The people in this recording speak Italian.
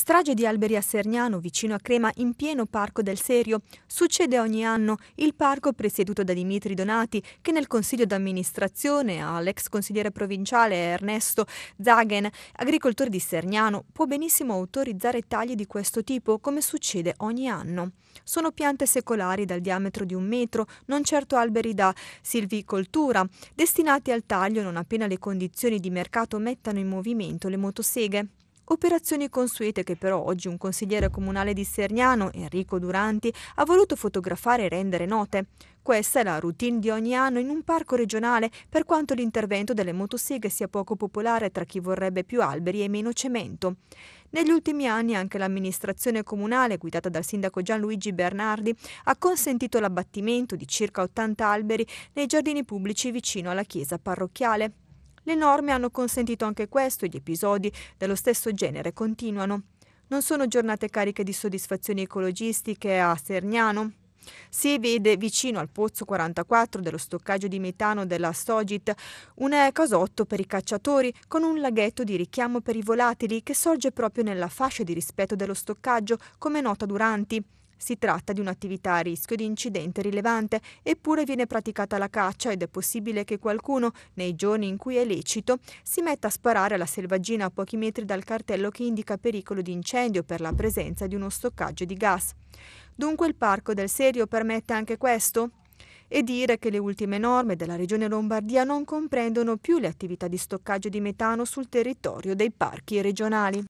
Strage di alberi a Sergnano, vicino a Crema, in pieno Parco del Serio. Succede ogni anno. Il parco, presieduto da Dimitri Donati, che nel consiglio d'amministrazione ha l'ex consigliere provinciale Ernesto Zagen, agricoltore di Sergnano, può benissimo autorizzare tagli di questo tipo, come succede ogni anno. Sono piante secolari dal diametro di un metro, non certo alberi da silvicoltura, destinati al taglio non appena le condizioni di mercato mettano in movimento le motoseghe. Operazioni consuete che però oggi un consigliere comunale di Serniano, Enrico Duranti, ha voluto fotografare e rendere note. Questa è la routine di ogni anno in un parco regionale, per quanto l'intervento delle motoseghe sia poco popolare tra chi vorrebbe più alberi e meno cemento. Negli ultimi anni anche l'amministrazione comunale, guidata dal sindaco Gianluigi Bernardi, ha consentito l'abbattimento di circa 80 alberi nei giardini pubblici vicino alla chiesa parrocchiale. Le norme hanno consentito anche questo e gli episodi dello stesso genere continuano. Non sono giornate cariche di soddisfazioni ecologistiche a Serniano, si vede vicino al pozzo 44 dello stoccaggio di metano della Sogit un casotto per i cacciatori con un laghetto di richiamo per i volatili che sorge proprio nella fascia di rispetto dello stoccaggio, come nota Duranti. Si tratta di un'attività a rischio di incidente rilevante, eppure viene praticata la caccia ed è possibile che qualcuno, nei giorni in cui è lecito, si metta a sparare alla selvaggina a pochi metri dal cartello che indica pericolo di incendio per la presenza di uno stoccaggio di gas. Dunque il Parco del Serio permette anche questo? e dire che le ultime norme della Regione Lombardia non comprendono più le attività di stoccaggio di metano sul territorio dei parchi regionali.